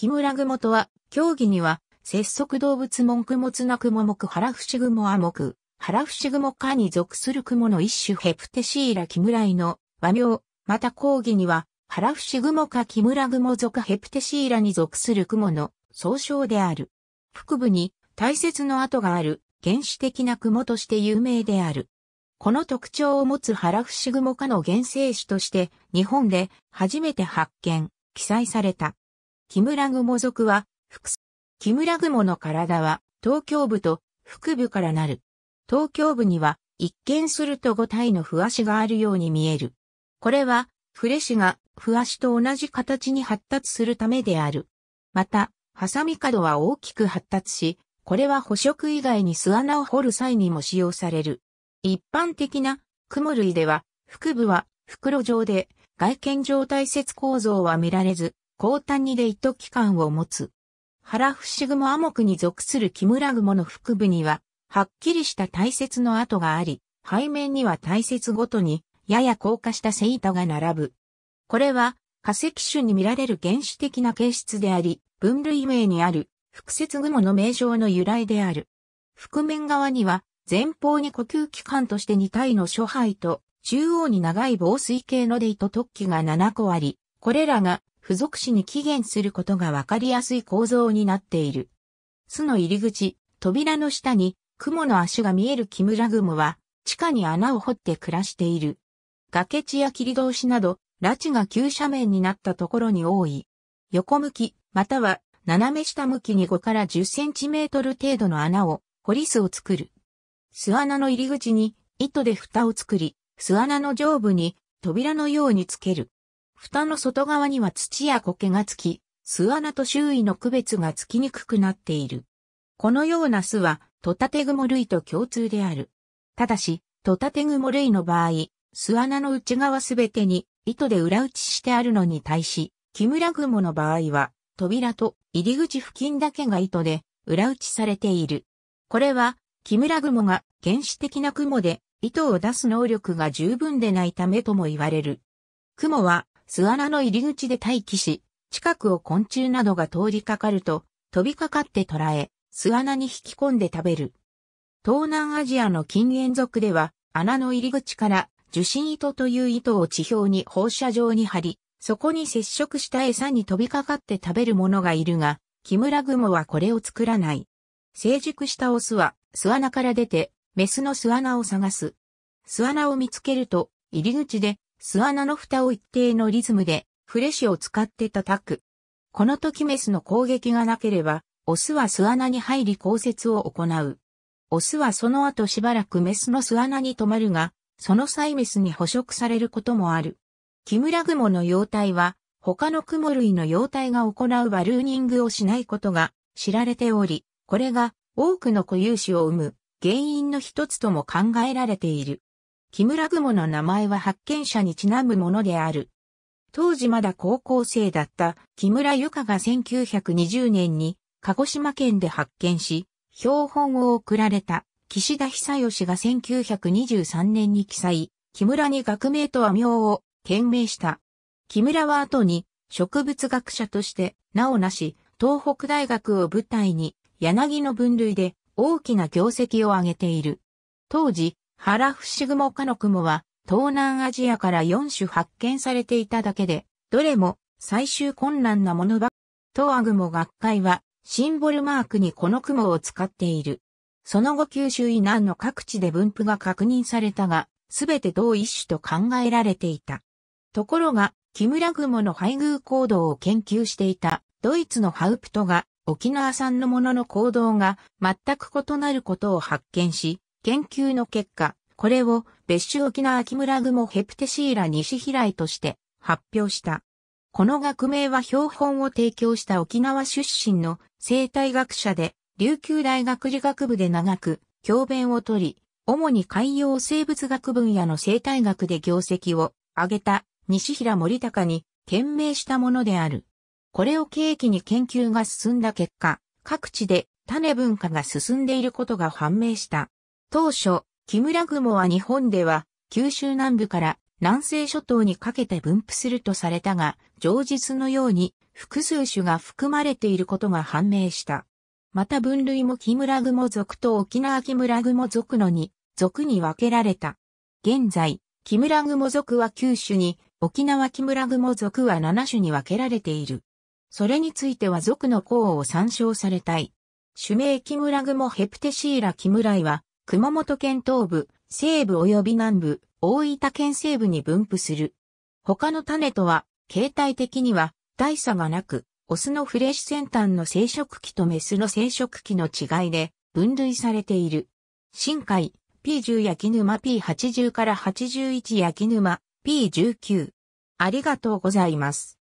木村雲とは、競技には、節足動物もつな雲目原伏雲亜目、原伏雲科に属する雲の一種ヘプテシーラ木村の和名、また講義には、原伏雲科木村雲属ヘプテシーラに属する雲の総称である。腹部に大切の跡がある原始的な雲として有名である。この特徴を持つ原伏雲科の原生種として日本で初めて発見、記載された。木村雲族は、複数。木村雲の体は、東京部と腹部からなる。東京部には、一見すると五体の不足があるように見える。これは、フレシが不足と同じ形に発達するためである。また、ハサミ角は大きく発達し、これは捕食以外に巣穴を掘る際にも使用される。一般的な雲類では、腹部は袋状で、外見上体節構造は見られず、高谷でト機関を持つ。原伏雲亜木に属する木村雲の腹部には、はっきりした大切の跡があり、背面には大切ごとに、やや硬化した聖板が並ぶ。これは、化石種に見られる原始的な形質であり、分類名にある、複節雲の名称の由来である。覆面側には、前方に呼吸器官として2体の諸肺と、中央に長い防水系のデイト突起が7個あり、これらが付属詞に起源することがわかりやすい構造になっている。巣の入り口、扉の下に、雲の足が見える木村雲は、地下に穴を掘って暮らしている。崖地や切り通しなど、拉致が急斜面になったところに多い。横向き、または斜め下向きに5から10センチメートル程度の穴を、掘り巣を作る。巣穴の入り口に糸で蓋を作り、巣穴の上部に扉のようにつける。蓋の外側には土や苔がつき、巣穴と周囲の区別がつきにくくなっている。このような巣はトタテグモ類と共通である。ただし、トタテグモ類の場合、巣穴の内側すべてに糸で裏打ちしてあるのに対し、キムラグモの場合は、扉と入り口付近だけが糸で裏打ちされている。これは、キムラグモが原始的な雲で糸を出す能力が十分でないためとも言われる。雲は巣穴の入り口で待機し、近くを昆虫などが通りかかると、飛びかかって捕らえ、巣穴に引き込んで食べる。東南アジアの近縁族では、穴の入り口から受信糸という糸を地表に放射状に張り、そこに接触した餌に飛びかかって食べるものがいるが、キムラグモはこれを作らない。成熟したオスは巣穴から出て、メスの巣穴を探す。巣穴を見つけると、入り口で巣穴の蓋を一定のリズムで、フレッシュを使って叩く。この時メスの攻撃がなければ、オスは巣穴に入り降雪を行う。オスはその後しばらくメスの巣穴に止まるが、その際メスに捕食されることもある。キムラグモの幼体は、他のクモ類の幼体が行うバルーニングをしないことが知られており、これが多くの固有種を生む原因の一つとも考えられている。木村雲の名前は発見者にちなむものである。当時まだ高校生だった木村由香が1920年に鹿児島県で発見し、標本を送られた岸田久義が1923年に記載、木村に学名と和名を懸命した。木村は後に植物学者として名をなし、東北大学を舞台に柳の分類で大きな業績を上げている。当時、ハラフシグモ科のクモは、東南アジアから4種発見されていただけで、どれも最終困難なものば、東アグモ学会は、シンボルマークにこの雲を使っている。その後九州以南の各地で分布が確認されたが、すべて同一種と考えられていた。ところが、木村雲の配偶行動を研究していたドイツのハウプトが沖縄産のものの行動が全く異なることを発見し、研究の結果、これを別種沖縄木村雲ヘプテシーラ西飛来として発表した。この学名は標本を提供した沖縄出身の生態学者で、琉球大学理学部で長く教鞭を取り、主に海洋生物学分野の生態学で業績を上げた西平森高に懸命したものである。これを契機に研究が進んだ結果、各地で種文化が進んでいることが判明した。当初、木村雲は日本では九州南部から南西諸島にかけて分布するとされたが、上実のように複数種が含まれていることが判明した。また分類も木村雲族と沖縄木村雲族のに、族に分けられた。現在、木村雲族は9種に、沖縄木村雲族は7種に分けられている。それについては族の項を参照されたい。種名木村雲ヘプテシーラ木村イは、熊本県東部、西部及び南部、大分県西部に分布する。他の種とは、形態的には、大差がなく、オスのフレッシュ先端の生殖器とメスの生殖器の違いで、分類されている。深海、P10 焼沼 P80 から81焼沼 P19。ありがとうございます。